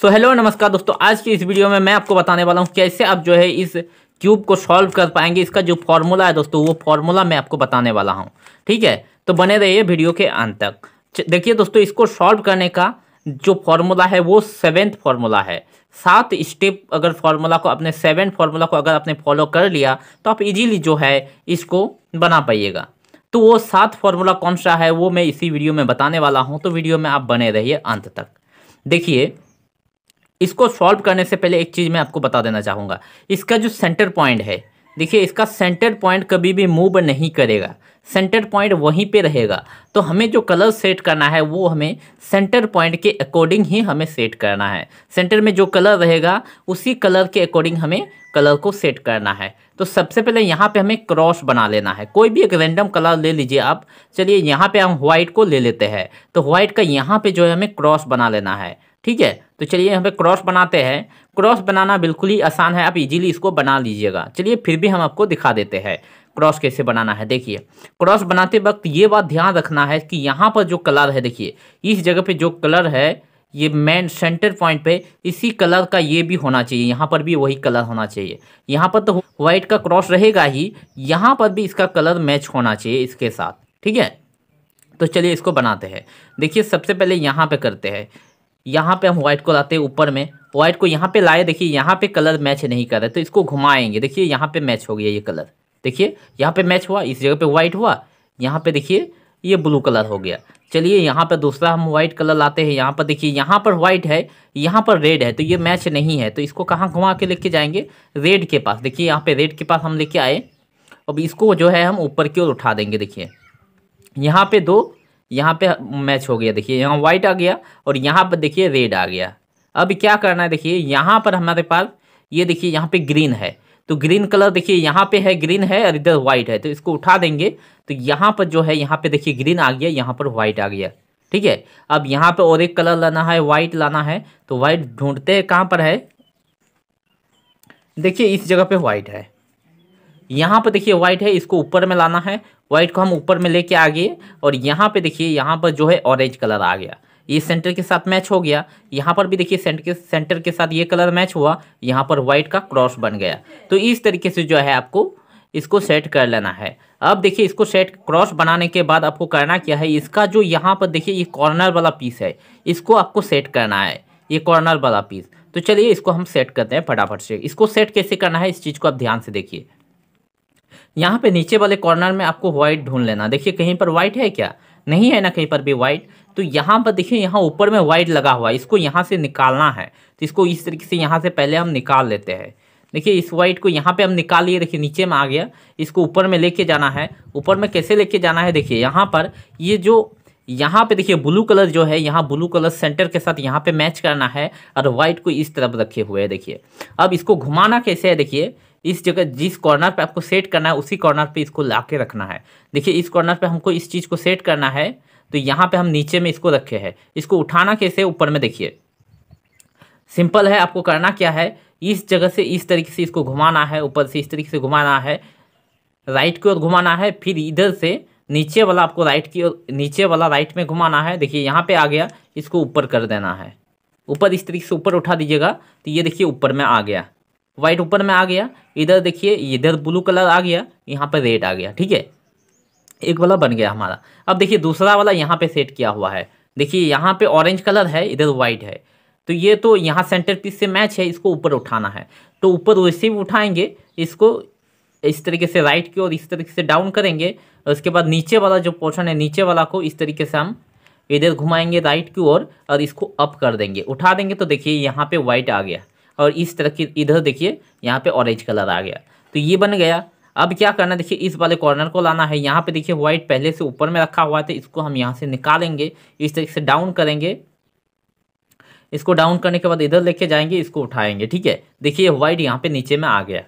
सो so, hello नमस्कार दोस्तों आज की इस वीडियो में मैं आपको बताने वाला हूँ कैसे आप जो है इस क्यूब को सॉल्व कर पाएंगे इसका जो फॉर्मूला है दोस्तों वो फॉर्मूला मैं आपको बताने वाला हूँ ठीक है तो बने रहिए वीडियो के अंत तक देखिए दोस्तों इसको सॉल्व करने का जो फॉर्मूला है वो सेवेंथ फार्मूला है सात स्टेप अगर फार्मूला को अपने सेवेंथ फार्मूला को अगर आपने फॉलो कर लिया तो आप इजीली जो है इसको बना पाइएगा तो वो सात फार्मूला कौन सा है वो मैं इसी वीडियो में बताने वाला हूँ तो वीडियो में आप बने रहिए अंत तक देखिए इसको सॉल्व करने से पहले एक चीज़ मैं आपको बता देना चाहूँगा इसका जो सेंटर पॉइंट है देखिए इसका सेंटर पॉइंट कभी भी मूव नहीं करेगा सेंटर पॉइंट वहीं पे रहेगा तो हमें जो कलर सेट करना है वो हमें सेंटर पॉइंट के अकॉर्डिंग ही हमें सेट करना है सेंटर में जो कलर रहेगा उसी कलर के अकॉर्डिंग हमें कलर को सेट करना है तो सबसे पहले यहाँ पे हमें क्रॉस बना लेना है कोई भी एक रेंडम कलर ले लीजिए आप चलिए यहाँ पे हम व्हाइट को ले लेते हैं तो व्हाइट का यहाँ पर जो है हमें क्रॉस बना लेना है ठीक है तो चलिए यहाँ पे क्रॉस बनाते हैं क्रॉस बनाना बिल्कुल ही आसान है आप इजीली इसको बना लीजिएगा चलिए फिर भी हम आपको दिखा देते हैं क्रॉस कैसे बनाना है देखिए क्रॉस बनाते वक्त ये बात ध्यान रखना है कि यहाँ पर जो कलर है देखिए इस जगह पे जो कलर है ये मेन सेंटर पॉइंट पे इसी कलर का ये भी होना चाहिए यहाँ पर भी वही कलर होना चाहिए यहाँ पर तो वाइट का क्रॉस रहेगा ही यहाँ पर भी इसका कलर मैच होना चाहिए इसके साथ ठीक है तो चलिए इसको बनाते हैं देखिए सबसे पहले यहाँ पे करते हैं यहाँ पे हम व्हाइट को लाते हैं ऊपर में व्हाइट को यहाँ पे लाए देखिए यहाँ पे कलर मैच नहीं कर रहे तो इसको घुमाएंगे देखिए यहाँ पे मैच हो गया ये कलर देखिए यहाँ पे मैच हुआ इस जगह पे व्हाइट हुआ यहाँ पे देखिए ये ब्लू कलर हो गया चलिए यहाँ पर दूसरा हम व्हाइट कलर लाते हैं यहाँ पर देखिए यहाँ पर व्हाइट है यहाँ पर रेड है तो ये मैच नहीं है तो इसको कहाँ घुमा के लेके जाएंगे रेड के पास देखिए यहाँ पर रेड के पास हम लेके आए अब इसको जो है हम ऊपर की ओर उठा देंगे देखिए यहाँ पे दो यहाँ पे मैच हो गया देखिए यहाँ वाइट आ गया और यहाँ पर देखिए रेड आ गया अब क्या करना है देखिए यहाँ पर हमारे पास ये देखिए यहाँ पे ग्रीन है तो ग्रीन कलर देखिए यहाँ पे है ग्रीन है और इधर व्हाइट है तो इसको उठा देंगे तो यहाँ पर जो है यहाँ पे देखिए ग्रीन आ गया यहाँ पर व्हाइट आ गया ठीक है अब यहाँ पे और एक कलर लाना है व्हाइट लाना है तो व्हाइट ढूंढते हैं कहाँ पर है देखिए इस जगह पे व्हाइट है यहाँ पर देखिए व्हाइट है इसको ऊपर में लाना है व्हाइट को हम ऊपर में लेके आ गए और यहाँ पे देखिए यहाँ पर जो है ऑरेंज कलर आ गया ये सेंटर के साथ मैच हो गया यहाँ पर भी देखिए सेंटर के सेंटर के साथ ये कलर मैच हुआ यहाँ पर व्हाइट का क्रॉस बन गया तो इस तरीके से जो है आपको इसको सेट कर लेना है अब देखिए इसको सेट क्रॉस बनाने के बाद आपको करना क्या है इसका जो यहाँ पर देखिए ये कॉर्नर वाला पीस है इसको आपको सेट करना है ये कॉर्नर वाला पीस तो चलिए इसको हम सेट करते हैं फटाफट से इसको सेट कैसे करना है इस चीज़ को आप ध्यान से देखिए यहाँ पे नीचे वाले कॉर्नर में आपको व्हाइट ढूंढ लेना देखिए कहीं पर व्हाइट है क्या नहीं है ना कहीं पर भी व्हाइट तो यहाँ पर देखिए यहाँ ऊपर में व्हाइट लगा हुआ है इसको यहाँ से निकालना है तो इसको इस तरीके से यहाँ से पहले हम निकाल लेते हैं देखिए इस वाइट को यहाँ पे हम निकाल लिए देखिए नीचे में आ गया इसको ऊपर में लेके जाना है ऊपर में कैसे लेके जाना है देखिए यहाँ पर ये जो यहाँ पे देखिए ब्लू कलर जो है यहाँ ब्लू कलर सेंटर के साथ यहाँ पे मैच करना है और वाइट को इस तरफ रखे हुए है देखिए अब इसको घुमाना कैसे है देखिए इस जगह जिस कॉर्नर पे आपको सेट करना है उसी कॉर्नर पे इसको ला के रखना है देखिए इस कॉर्नर पे हमको इस चीज़ को सेट करना है तो यहाँ पे हम नीचे में इसको रखे हैं इसको उठाना कैसे ऊपर में देखिए सिंपल है आपको करना क्या है इस जगह से इस तरीके से इसको घुमाना है ऊपर से इस तरीके से घुमाना है राइट की ओर घुमाना है फिर इधर से नीचे वाला आपको राइट की ओर नीचे वाला राइट में घुमाना है देखिए यहाँ पर आ गया इसको ऊपर कर देना है ऊपर इस तरीके से ऊपर उठा दीजिएगा तो ये देखिए ऊपर में आ गया वाइट ऊपर में आ गया इधर देखिए इधर ब्लू कलर आ गया यहाँ पर रेड आ गया ठीक है एक वाला बन गया हमारा अब देखिए दूसरा वाला यहाँ पे सेट किया हुआ है देखिए यहाँ पे ऑरेंज कलर है इधर वाइट है तो ये तो यहाँ सेंटर पीस से मैच है इसको ऊपर उठाना है तो ऊपर वैसे भी उठाएंगे इसको इस तरीके से राइट की ओर इस तरीके से डाउन करेंगे और उसके बाद नीचे वाला जो पोर्शन है नीचे वाला को इस तरीके से हम इधर घुमाएंगे राइट की ओर और, और इसको अप कर देंगे उठा देंगे तो देखिए यहाँ पे वाइट आ गया और इस तरह की इधर देखिए यहाँ पे ऑरेंज कलर आ गया तो ये बन गया अब क्या करना देखिए इस वाले कॉर्नर को लाना है यहाँ पे देखिए व्हाइट पहले से ऊपर में रखा हुआ था तो इसको हम यहाँ से निकालेंगे इस तरीके से डाउन करेंगे इसको डाउन करने के बाद इधर लेके जाएंगे इसको उठाएंगे ठीक है देखिए व्हाइट यहाँ पे नीचे में आ गया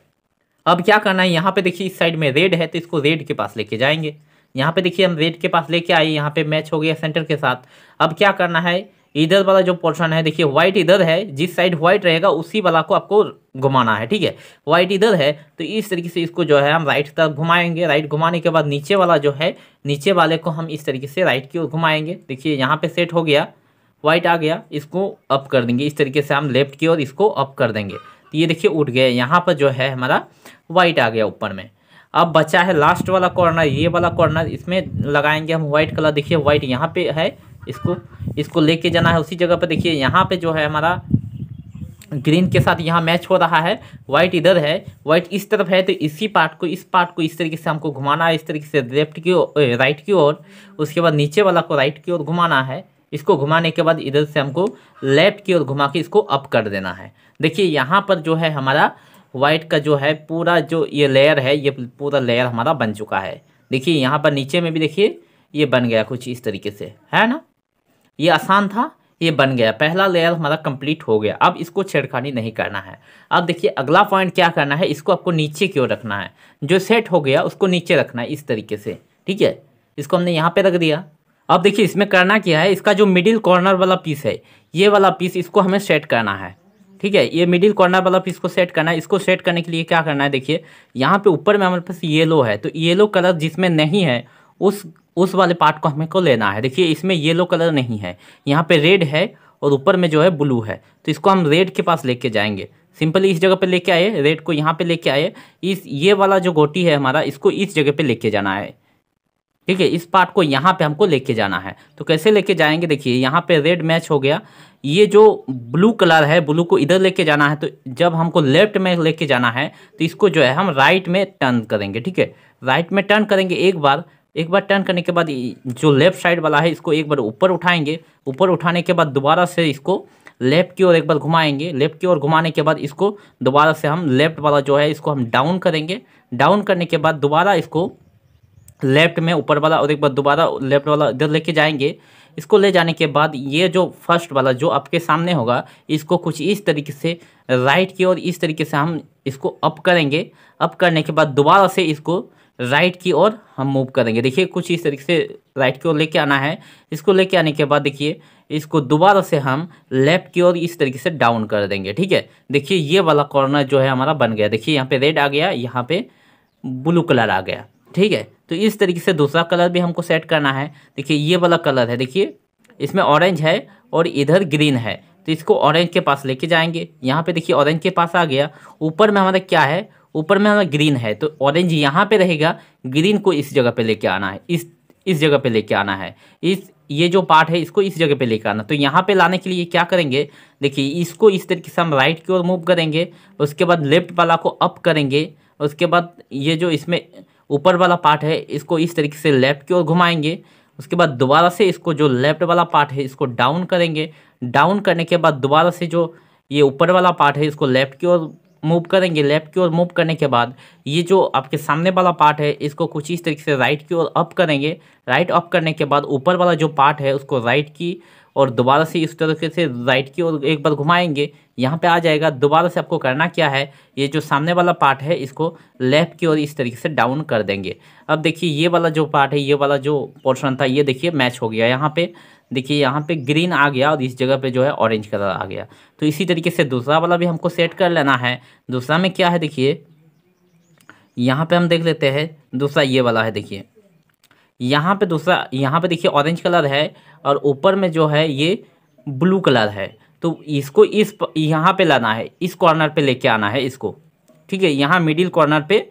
अब क्या करना है यहाँ पे देखिए इस साइड में रेड है तो इसको रेड के पास लेके जाएंगे यहाँ पे देखिए हम रेड के पास लेके आए यहाँ पे मैच हो गया सेंटर के साथ अब क्या करना है इधर वाला जो पोर्शन है देखिए व्हाइट इधर है जिस साइड व्हाइट रहेगा उसी वाला को आपको घुमाना है ठीक है व्हाइट इधर है तो इस तरीके से इसको जो है हम राइट तरफ घुमाएंगे राइट घुमाने के बाद नीचे वाला जो है नीचे वाले को हम इस तरीके से राइट की ओर घुमाएंगे देखिए यहाँ पर सेट हो गया व्हाइट आ गया इसको अप कर देंगे इस तरीके से हम लेफ्ट की ओर इसको अप कर देंगे तो ये देखिए उठ गए यहाँ पर जो है हमारा वाइट आ गया ऊपर में अब बचा है लास्ट वाला कॉर्नर ये वाला कॉर्नर इसमें लगाएंगे हम व्हाइट कलर देखिए व्हाइट यहाँ पे है इसको इसको लेके जाना है उसी जगह पर देखिए यहाँ पे जो है हमारा ग्रीन के साथ यहाँ मैच हो रहा है वाइट इधर है वाइट इस तरफ है तो इसी पार्ट को इस पार्ट को इस तरीके से हमको घुमाना है इस तरीके से लेफ्ट की राइट की ओर उसके बाद नीचे वाला को राइट की ओर घुमाना है इसको घुमाने के बाद इधर से हमको लेफ्ट की ओर घुमा के इसको अप कर देना है देखिए यहाँ पर जो है हमारा वाइट का जो है पूरा जो ये लेयर है ये पूरा लेयर हमारा बन चुका है देखिए यहाँ पर नीचे में भी देखिए ये बन गया कुछ इस तरीके से है ना ये आसान था ये बन गया पहला लेयर हमारा कंप्लीट हो गया अब इसको छेड़खानी नहीं करना है अब देखिए अगला पॉइंट क्या करना है इसको आपको नीचे की ओर रखना है जो सेट हो गया उसको नीचे रखना है इस तरीके से ठीक है इसको हमने यहाँ पे रख दिया अब देखिए इसमें करना क्या है इसका जो मिडिल कॉर्नर वाला पीस है ये वाला पीस इसको हमें सेट करना है ठीक है ये मिडिल कॉर्नर वाला पीस को सेट करना है इसको सेट करने के लिए क्या करना है देखिए यहाँ पे ऊपर में हमारे पास येलो है तो येलो कलर जिसमें नहीं है उस उस वाले पार्ट को हमें को लेना है देखिए इसमें येलो कलर नहीं है यहाँ पे रेड है और ऊपर में जो है ब्लू है तो इसको हम रेड के पास लेके जाएंगे सिंपली इस जगह पे लेके आए रेड को यहाँ पे लेके आए इस ये वाला जो गोटी है हमारा इसको इस जगह पे लेके जाना है ठीक है इस पार्ट को यहाँ पे हमको लेके जाना है तो कैसे लेके जाएंगे देखिए यहाँ पे रेड मैच हो गया ये जो ब्लू कलर है ब्लू को इधर लेके जाना है तो जब हमको लेफ्ट में लेके जाना है तो इसको जो है हम राइट में टर्न करेंगे ठीक है राइट में टर्न करेंगे एक बार एक बार टर्न करने के बाद जो लेफ्ट साइड वाला है इसको एक बार ऊपर उठाएंगे ऊपर उठाने के बाद दोबारा से इसको लेफ्ट की ओर एक बार घुमाएंगे लेफ्ट की ओर घुमाने के बाद इसको दोबारा से हम लेफ्ट वाला जो है इसको हम डाउन करेंगे डाउन करने के बाद दोबारा इसको लेफ्ट में ऊपर वाला और एक बार दोबारा लेफ्ट वाला इधर लेके जाएंगे इसको ले जाने के बाद ये जो फर्स्ट वाला जो आपके सामने होगा इसको कुछ इस तरीके से राइट की ओर इस तरीके से हम इसको अप करेंगे अप करने के बाद दोबारा से इसको राइट की ओर हम मूव करेंगे देखिए कुछ इस तरीके से राइट की ओर लेके आना है इसको लेके आने के बाद देखिए इसको दोबारा से हम लेफ्ट की ओर इस तरीके से डाउन कर देंगे ठीक है देखिए ये वाला कॉर्नर जो है हमारा बन गया देखिए यहाँ पे रेड आ गया यहाँ पे ब्लू कलर आ गया ठीक है तो इस तरीके से दूसरा कलर भी हमको सेट करना है देखिए ये वाला कलर है देखिए इसमें ऑरेंज है और इधर ग्रीन है तो इसको ऑरेंज के पास लेके जाएंगे यहाँ पे देखिए ऑरेंज के पास आ गया ऊपर में हमारा क्या है ऊपर में हमारा ग्रीन है तो ऑरेंज यहाँ पे रहेगा ग्रीन को इस जगह पे लेके आना है इस इस जगह पे लेके आना है इस ये जो पार्ट है इसको इस जगह पे लेके आना तो यहाँ पे लाने के लिए क्या करेंगे देखिए इसको इस तरीके से हम राइट की ओर मूव करेंगे उसके बाद लेफ्ट वाला को अप करेंगे उसके बाद ये जो इसमें ऊपर वाला पार्ट है इसको इस तरीके से लेफ्ट की ओर घुमाएंगे उसके बाद दोबारा से इसको जो लेफ्ट वाला पार्ट है इसको डाउन करेंगे डाउन करने के बाद दोबारा से जो ये ऊपर वाला पार्ट है इसको लेफ्ट की ओर मूव करेंगे लेफ्ट की ओर मूव करने के बाद ये जो आपके सामने वाला पार्ट है इसको कुछ इस तरीके से राइट की ओर अप करेंगे राइट अप करने के बाद ऊपर वाला जो पार्ट है उसको राइट की और दोबारा से इस तरीके से राइट की ओर एक बार घुमाएंगे यहाँ पे आ जाएगा दोबारा से आपको करना क्या है ये जो सामने वाला पार्ट है इसको लेफ्ट की ओर इस तरीके से डाउन कर देंगे अब देखिए ये वाला जो पार्ट है ये वाला जो पोर्शन था ये देखिए मैच हो गया यहाँ पे देखिए यहाँ पे ग्रीन आ गया और इस जगह पे जो है ऑरेंज कलर आ गया तो इसी तरीके से दूसरा वाला भी हमको सेट कर लेना है दूसरा में क्या है देखिए यहाँ पे हम देख लेते हैं दूसरा ये वाला है देखिए यहाँ पे दूसरा यहाँ पे देखिए ऑरेंज कलर है और ऊपर में जो है ये ब्लू कलर है तो इसको इस यहाँ पे लाना है इस कॉर्नर पे लेके आना है इसको ठीक है यहाँ मिडिल कॉर्नर पे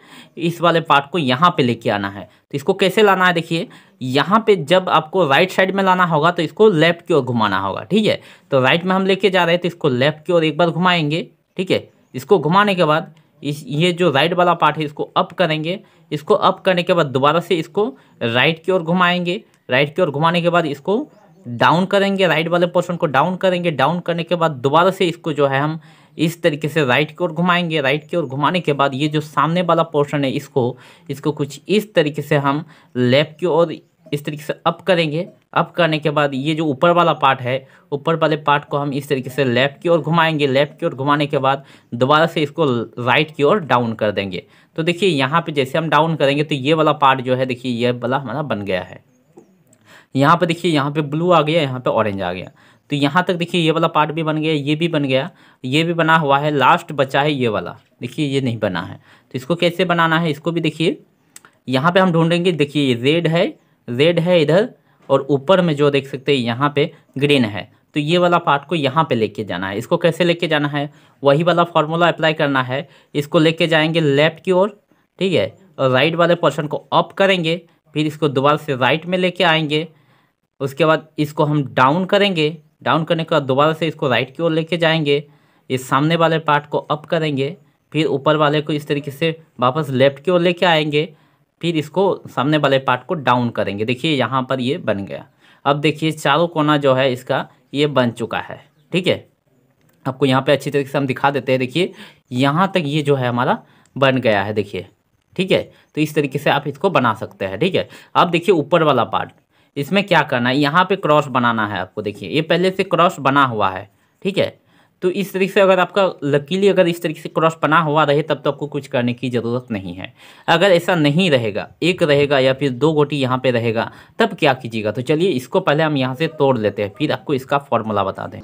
इस वाले पार्ट को यहाँ पे लेके आना है तो इसको कैसे लाना है देखिए यहाँ पे जब आपको राइट साइड में लाना होगा तो इसको लेफ्ट की ओर घुमाना होगा ठीक है तो राइट में हम लेके जा रहे हैं तो इसको लेफ्ट की ओर एक बार घुमाएंगे ठीक है इसको घुमाने के बाद इस ये जो राइट वाला पार्ट है इसको अप करेंगे इसको अप करने के बाद दोबारा से इसको राइट की ओर घुमाएंगे राइट की ओर घुमाने के बाद इसको डाउन करेंगे राइट वाले पोर्शन को डाउन करेंगे डाउन करने के बाद दोबारा से इसको जो है हम इस तरीके से राइट की ओर घुमाएंगे राइट की ओर घुमाने के बाद ये जो सामने वाला पोर्शन है इसको इसको कुछ इस तरीके से हम लेफ्ट की ओर इस तरीके से अप करेंगे अप करने के बाद ये जो ऊपर वाला पार्ट है ऊपर वाले पार्ट को हम इस तरीके से लेफ़्ट की ओर घुमाएंगे लेफ़्ट की ओर घुमाने के बाद दोबारा से इसको राइट की ओर डाउन कर देंगे तो देखिए यहाँ पे जैसे हम डाउन करेंगे तो ये वाला पार्ट जो है देखिए ये वाला हमारा बन गया है यहाँ पे देखिए यहाँ पे ब्लू आ गया यहाँ पे ऑरेंज आ गया तो यहाँ तक देखिए ये वाला पार्ट भी बन गया ये भी बन गया ये भी बना हुआ है लास्ट बचा है ये वाला देखिए ये नहीं बना है तो इसको कैसे बनाना है इसको भी देखिए यहाँ पे हम ढूंढेंगे देखिए ये रेड है रेड है इधर और ऊपर में जो देख सकते हैं यहाँ पे ग्रीन है तो ये वाला पार्ट को यहाँ पे लेके जाना है इसको कैसे लेके जाना है वही वाला फार्मूला अप्लाई करना है इसको लेके जाएंगे लेफ्ट की ओर ठीक है और राइट वाले पोर्शन को अप करेंगे फिर इसको दोबारा से राइट में लेके आएंगे उसके बाद इसको हम डाउन करेंगे डाउन करने के बाद दोबारा से इसको राइट की ओर लेके जाएंगे इस सामने वाले पार्ट को अप करेंगे फिर ऊपर वाले को इस तरीके से वापस लेफ्ट की ओर लेके आएंगे फिर इसको सामने वाले पार्ट को डाउन करेंगे देखिए यहाँ पर ये बन गया अब देखिए चारों कोना जो है इसका ये बन चुका है ठीक है आपको यहाँ पे अच्छी तरीके से हम दिखा देते हैं देखिए यहाँ तक ये जो है हमारा बन गया है देखिए ठीक है तो इस तरीके से आप इसको बना सकते हैं ठीक है अब देखिए ऊपर वाला पार्ट इसमें क्या करना है यहाँ पर क्रॉस बनाना है आपको देखिए ये पहले से क्रॉस बना हुआ है ठीक है तो इस तरीके से अगर आपका लकीली अगर इस तरीके से क्रॉस बना हुआ रहे तब तो आपको कुछ करने की ज़रूरत नहीं है अगर ऐसा नहीं रहेगा एक रहेगा या फिर दो गोटी यहाँ पे रहेगा तब क्या कीजिएगा तो चलिए इसको पहले हम यहाँ से तोड़ लेते हैं फिर आपको इसका फॉर्मूला बता दें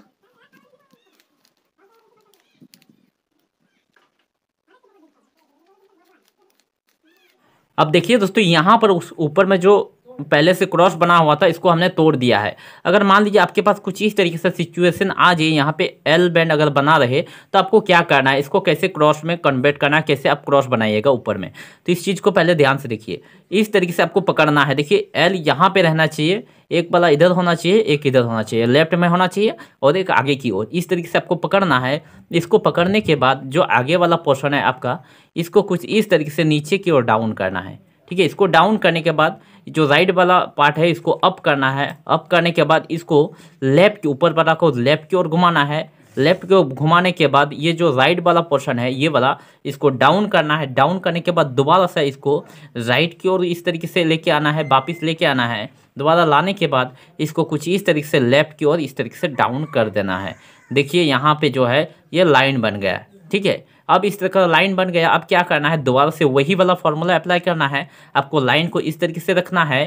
अब देखिए दोस्तों यहाँ पर उस ऊपर में जो पहले से क्रॉस बना हुआ था इसको हमने तोड़ दिया है अगर मान लीजिए आपके पास कुछ इस तरीके से सिचुएशन आ जाए यहाँ पे एल बैंड अगर बना रहे तो आपको क्या करना है इसको कैसे क्रॉस में कन्वर्ट करना है कैसे आप क्रॉस बनाइएगा ऊपर में तो इस चीज़ को पहले ध्यान से देखिए इस तरीके से आपको पकड़ना है देखिए एल यहाँ पर रहना चाहिए एक वाला इधर होना चाहिए एक इधर होना चाहिए लेफ्ट में होना चाहिए और एक आगे की ओर इस तरीके से आपको पकड़ना है इसको पकड़ने के बाद जो आगे वाला पोर्शन है आपका इसको कुछ इस तरीके से नीचे की ओर डाउन करना है ठीक है इसको डाउन करने के बाद जो राइट वाला पार्ट है इसको अप करना है अप करने के बाद इसको लेफ्ट के ऊपर वाला को लेफ्ट की ओर घुमाना है लेफ्ट को घुमाने के बाद ये जो राइट वाला पोर्शन है ये वाला इसको डाउन करना है डाउन करने के बाद दोबारा से इसको राइट की ओर इस तरीके से लेके आना है वापस लेके आना है दोबारा लाने के बाद इसको कुछ इस तरीके से लेफ्ट की ओर इस तरीके से डाउन कर देना है देखिए यहाँ पे जो है ये लाइन बन गया ठीक है अब इस तरह का लाइन बन गया अब क्या करना है दोबारा से वही वाला फॉर्मूला अप्लाई करना है आपको लाइन को इस तरीके से रखना है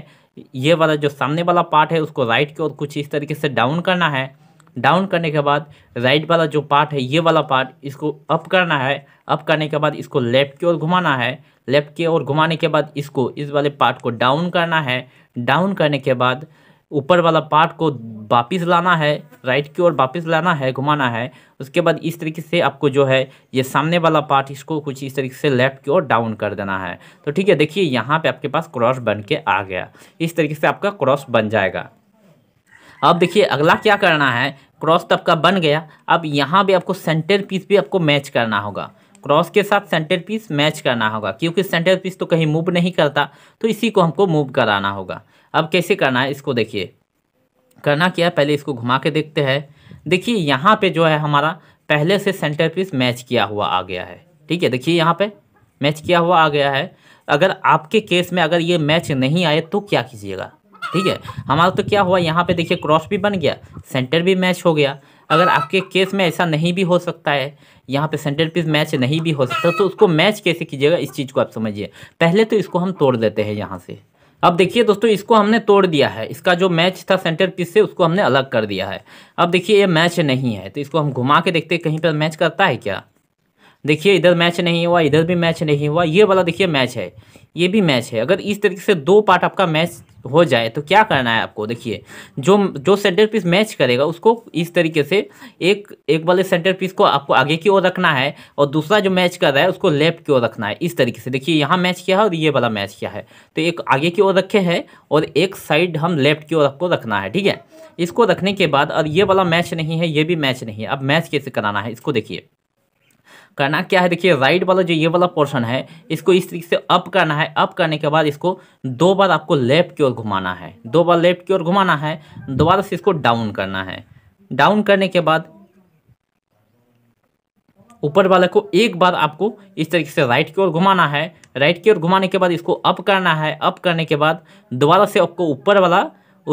ये वाला जो सामने वाला पार्ट है उसको राइट की ओर कुछ इस तरीके से डाउन करना है डाउन करने के बाद राइट वाला जो पार्ट है ये वाला पार्ट इसको अप करना है अप करने के बाद इसको लेफ्ट की ओर घुमाना है लेफ्ट की ओर घुमाने के बाद इसको इस वाले पार्ट को डाउन करना है डाउन करने के बाद ऊपर वाला पार्ट को वापस लाना है राइट की ओर वापस लाना है घुमाना है उसके बाद इस तरीके से आपको जो है ये सामने वाला पार्ट इसको कुछ इस तरीके से लेफ्ट की ओर डाउन कर देना है तो ठीक है देखिए यहाँ पे आपके पास क्रॉस बन के आ गया इस तरीके से आपका क्रॉस बन जाएगा अब देखिए अगला क्या करना है क्रॉस तो आपका बन गया अब यहाँ भी आपको सेंटर पीस भी आपको मैच करना होगा क्रॉस के साथ सेंटर पीस मैच करना होगा क्योंकि सेंटर पीस तो कहीं मूव नहीं करता तो इसी को हमको मूव कराना होगा अब कैसे करना है इसको देखिए करना क्या है पहले इसको घुमा के देखते हैं देखिए यहाँ पे जो है हमारा पहले से सेंटर पीस मैच किया हुआ आ गया है ठीक है देखिए यहाँ पे मैच किया हुआ आ गया है अगर आपके केस में अगर ये मैच नहीं आए तो क्या कीजिएगा ठीक है हमारा तो क्या हुआ यहाँ पे देखिए क्रॉस भी बन गया सेंटर भी मैच हो गया अगर आपके केस में ऐसा नहीं भी हो सकता है यहाँ पे सेंटर पीस मैच नहीं भी हो सकता तो उसको मैच कैसे कीजिएगा इस चीज़ को आप समझिए पहले तो इसको हम तोड़ देते हैं यहाँ से अब देखिए दोस्तों इसको हमने तोड़ दिया है इसका जो मैच था सेंटर पीस से उसको हमने अलग कर दिया है अब देखिए ये मैच नहीं है तो इसको हम घुमा के देखते कहीं पर मैच करता है क्या देखिए इधर मैच नहीं हुआ इधर भी मैच नहीं हुआ ये वाला देखिए मैच है ये भी मैच है अगर इस तरीके से दो पार्ट आपका मैच हो जाए तो क्या करना है आपको देखिए जो जो सेंटर पीस मैच करेगा उसको इस तरीके से एक एक वाले सेंटर पीस को आपको आगे की ओर रखना है और दूसरा जो मैच कर रहा है उसको लेफ्ट की ओर रखना है इस तरीके से देखिए यहाँ मैच किया है और ये वाला मैच किया है तो एक आगे की ओर रखे है और एक साइड हम लेफ्ट की ओर आपको रखना है ठीक है इसको रखने के बाद और ये वाला मैच नहीं है ये भी मैच नहीं है अब मैच कैसे कराना है इसको देखिए करना क्या है देखिए राइट वाला जो ये वाला पोर्शन है इसको इस तरीके से अप करना है अप करने के बाद इसको दो बार आपको लेफ्ट की ओर घुमाना है दो बार लेफ्ट की ओर घुमाना है दोबारा से इसको डाउन करना है डाउन करने के बाद ऊपर वाले को एक बार आपको इस तरीके से राइट की ओर घुमाना है राइट की ओर घुमाने के बाद इसको अप करना है अप करने के बाद दोबारा से आपको ऊपर वाला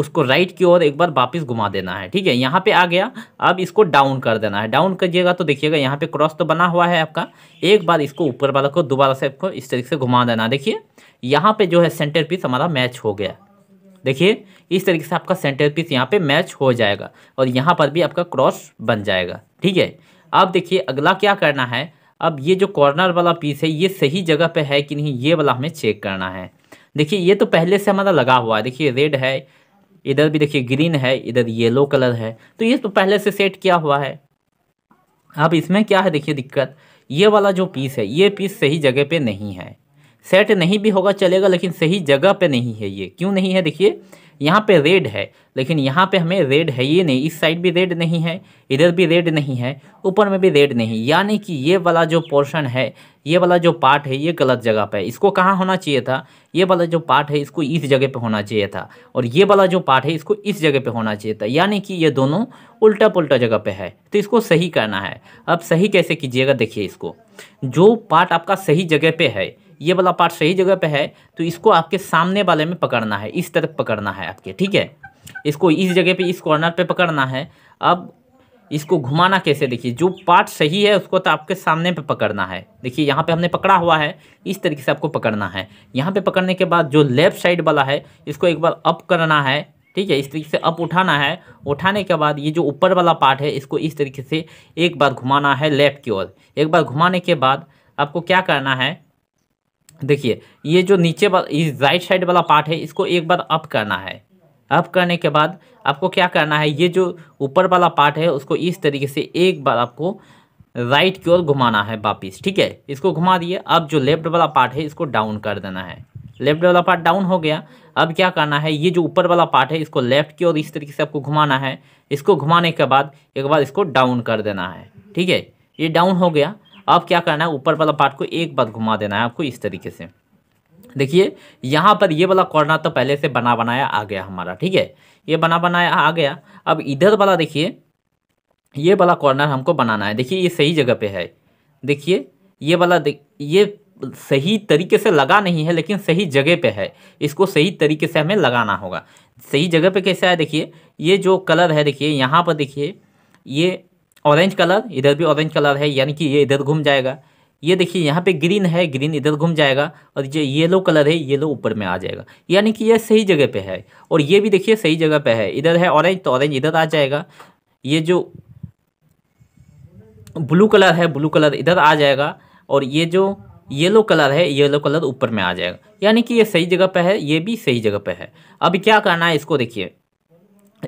उसको राइट की ओर एक बार वापस घुमा देना है ठीक है यहाँ पे आ गया अब इसको डाउन कर देना है डाउन करिएगा तो देखिएगा यहाँ पे क्रॉस तो बना हुआ है आपका एक बार इसको ऊपर वाला को दोबारा से आपको इस तरीके से घुमा देना देखिए यहाँ पे जो है सेंटर पीस हमारा मैच हो गया देखिए इस तरीके से आपका सेंटर पीस यहाँ पे मैच हो जाएगा और यहाँ पर भी आपका क्रॉस बन जाएगा ठीक है अब देखिए अगला क्या करना है अब ये जो कॉर्नर वाला पीस है ये सही जगह पर है कि नहीं ये वाला हमें चेक करना है देखिए ये तो पहले से हमारा लगा हुआ है देखिए रेड है इधर भी देखिए ग्रीन है इधर येलो कलर है तो ये तो पहले से सेट किया हुआ है अब इसमें क्या है देखिए दिक्कत ये वाला जो पीस है ये पीस सही जगह पे नहीं है सेट नहीं भी होगा चलेगा लेकिन सही जगह पे नहीं है ये क्यों नहीं है देखिए यहाँ पे रेड है लेकिन यहाँ पे हमें रेड है ये नहीं इस साइड भी रेड नहीं है इधर भी रेड नहीं है ऊपर में भी रेड नहीं यानी कि ये वाला जो पोर्शन है ये वाला जो पार्ट है ये गलत जगह पे है इसको कहाँ होना चाहिए था ये वाला जो पार्ट है इसको इस जगह पे होना चाहिए था और ये वाला जो पार्ट है इसको इस जगह पे होना चाहिए था यानी कि ये दोनों उल्टा पुलटा जगह पे है तो इसको सही करना है अब सही कैसे कीजिएगा देखिए इसको जो पार्ट आपका सही जगह पे है ये वाला पार्ट सही जगह पे है तो इसको आपके सामने वाले में पकड़ना है इस तरफ पकड़ना है आपके ठीक है इसको इस जगह पे इस कॉर्नर पे पकड़ना है अब इसको घुमाना कैसे देखिए जो पार्ट सही है उसको तो आपके सामने पे पकड़ना है देखिए यहाँ पे हमने पकड़ा हुआ है इस तरीके से आपको पकड़ना है यहाँ पर पकड़ने के बाद जो लेफ्ट साइड वाला है इसको एक बार अप करना है ठीक है इस तरीके से अप उठाना है उठाने के बाद ये जो ऊपर वाला पार्ट है इसको इस तरीके से एक बार घुमाना है लेफ्ट की ओर एक बार घुमाने के बाद आपको क्या करना है देखिए ये जो नीचे इस राइट साइड वाला पार्ट है इसको एक बार अप करना है अप करने के बाद आपको क्या करना है ये जो ऊपर वाला पार्ट है उसको इस तरीके से एक बार आपको राइट की ओर घुमाना है वापिस ठीक है इसको घुमा दिए अब जो लेफ्ट वाला पार्ट है इसको डाउन कर देना है लेफ्ट वाला पार्ट डाउन हो गया अब क्या करना है ये जो ऊपर वाला पार्ट है इसको लेफ्ट की ओर इस तरीके से आपको घुमाना है इसको घुमाने के बाद एक बार इसको डाउन कर देना है ठीक है ये डाउन हो गया अब क्या करना है ऊपर वाला पार्ट को एक बार घुमा देना है आपको इस तरीके से देखिए यहाँ पर ये वाला कॉर्नर तो पहले से बना बनाया आ गया हमारा ठीक है ये बना बनाया आ गया अब इधर वाला देखिए ये वाला कॉर्नर हमको बनाना है देखिए ये सही जगह पे है देखिए ये वाला ये सही तरीके से लगा नहीं है लेकिन सही जगह पे है इसको सही तरीके से हमें लगाना होगा सही जगह पे कैसे है देखिए ये जो कलर है देखिए यहाँ पर देखिए ये ऑरेंज कलर इधर भी ऑरेंज कलर है यानी कि ये इधर घूम जाएगा ये देखिए यहाँ पे ग्रीन है ग्रीन इधर घूम जाएगा और जो येलो कलर है येलो ऊपर में आ जाएगा यानी कि ये सही जगह पे है और ये भी देखिए सही जगह पे है इधर है ऑरेंज तो ऑरेंज इधर आ जाएगा ये जो ब्लू कलर है ब्लू कलर इधर आ जाएगा और ये जो येलो कलर है येलो कलर ऊपर में आ जाएगा यानी कि ये सही जगह पर है ये भी सही जगह पर है अब क्या करना है इसको देखिए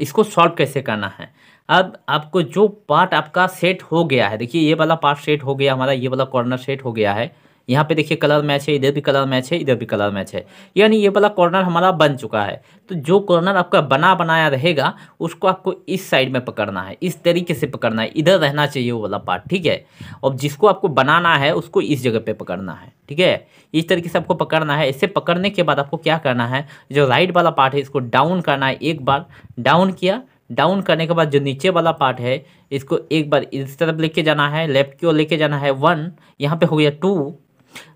इसको सॉल्व कैसे करना है अब आपको जो पार्ट आपका सेट हो गया है देखिए ये वाला पार्ट सेट हो गया हमारा ये वाला कॉर्नर सेट हो गया है यहाँ पे देखिए कलर मैच है इधर भी कलर मैच है इधर भी कलर मैच है यानी ये वाला कॉर्नर हमारा बन चुका है तो जो कॉर्नर आपका बना बनाया रहेगा उसको आपको इस साइड में पकड़ना है इस तरीके से पकड़ना है इधर रहना चाहिए वो वाला पार्ट ठीक है और जिसको आपको बनाना है उसको इस जगह पे पकड़ना है ठीक है इस तरीके से आपको पकड़ना है इसे पकड़ने के बाद आपको क्या करना है जो राइट वाला पार्ट है इसको डाउन करना है एक बार डाउन किया डाउन करने के बाद जो नीचे वाला पार्ट है इसको एक बार इस तरफ लेके जाना है लेफ्ट की ओर लेके जाना है वन यहाँ पे हो गया टू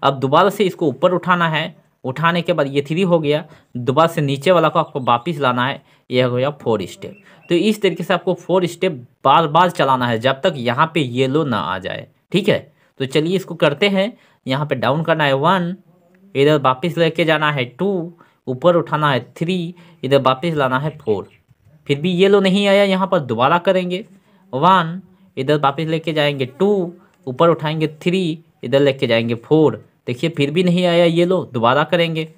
अब दोबारा से इसको ऊपर उठाना है उठाने के बाद ये थ्री हो गया दोबारा से नीचे वाला को आपको वापस लाना है यह हो गया फोर स्टेप तो इस तरीके से आपको फोर स्टेप बार बार चलाना है जब तक यहाँ पर येलो ना आ जाए ठीक है तो चलिए इसको करते हैं यहाँ पर डाउन करना है वन इधर वापस लेके जाना है टू ऊपर उठाना है थ्री इधर वापस लाना है फोर फिर भी येलो नहीं आया यहाँ पर दोबारा करेंगे वन इधर वापस लेके जाएंगे टू ऊपर उठाएंगे थ्री इधर लेके जाएंगे फोर देखिए फिर भी नहीं आया येलो दोबारा करेंगे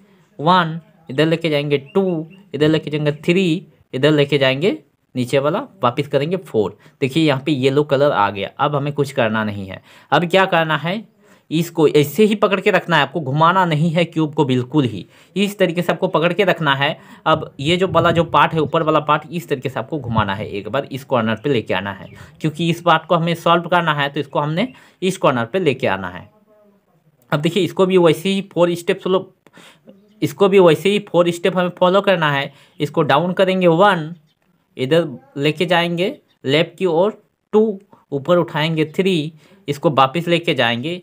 वन इधर लेके जाएंगे टू इधर लेके जाएंगे थ्री इधर लेके जाएंगे नीचे वाला वापस करेंगे फोर देखिए यहाँ पे येलो कलर आ गया अब हमें कुछ करना नहीं है अब क्या करना है इसको ऐसे ही पकड़ के रखना है आपको घुमाना नहीं है क्यूब को बिल्कुल ही इस तरीके से आपको पकड़ के रखना है अब ये जो वाला जो पार्ट है ऊपर वाला पार्ट इस तरीके से आपको घुमाना है एक बार इस कॉर्नर पे लेके आना है क्योंकि इस पार्ट को हमें सॉल्व करना है तो इसको हमने इस कॉर्नर पर लेके आना है अब देखिए इसको भी वैसे ही फोर स्टेप स्लो इसको भी वैसे ही फोर स्टेप हमें फॉलो करना है इसको डाउन करेंगे वन इधर लेके जाएंगे लेफ्ट की ओर टू ऊपर उठाएंगे थ्री इसको वापस लेके जाएंगे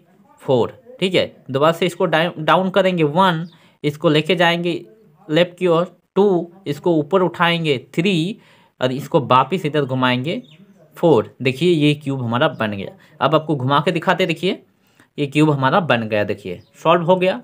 फोर ठीक है दोबारा से इसको डाउन करेंगे वन इसको लेके जाएंगे लेफ्ट की ओर टू इसको ऊपर उठाएंगे थ्री और इसको वापिस इधर घुमाएंगे फोर देखिए ये क्यूब हमारा बन गया अब आपको घुमा के दिखाते देखिए ये क्यूब हमारा बन गया देखिए सॉल्व हो गया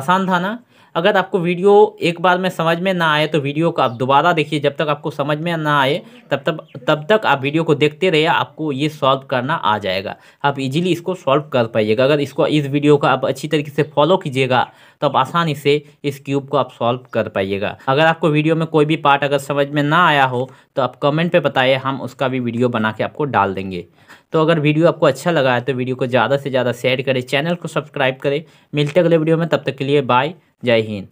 आसान था ना अगर आपको वीडियो एक बार में समझ में ना आए तो वीडियो को आप दोबारा देखिए जब तक आपको समझ में ना आए तब तक तब तक आप वीडियो को देखते रहिए आपको ये सॉल्व करना आ जाएगा आप इजीली इसको सॉल्व कर पाइएगा अगर इसको इस वीडियो को आप अच्छी तरीके से फॉलो कीजिएगा तो आप आसानी से इस क्यूब को आप सॉल्व कर पाइएगा अगर आपको वीडियो में कोई भी पार्ट अगर समझ में ना आया हो तो आप कमेंट पर बताइए हम उसका भी वीडियो बना के आपको डाल देंगे तो अगर वीडियो आपको अच्छा लगा है तो वीडियो को ज़्यादा से ज़्यादा शेयर करें चैनल को सब्सक्राइब करें मिलते अगले वीडियो में तब तक के लिए बाय जय हिंद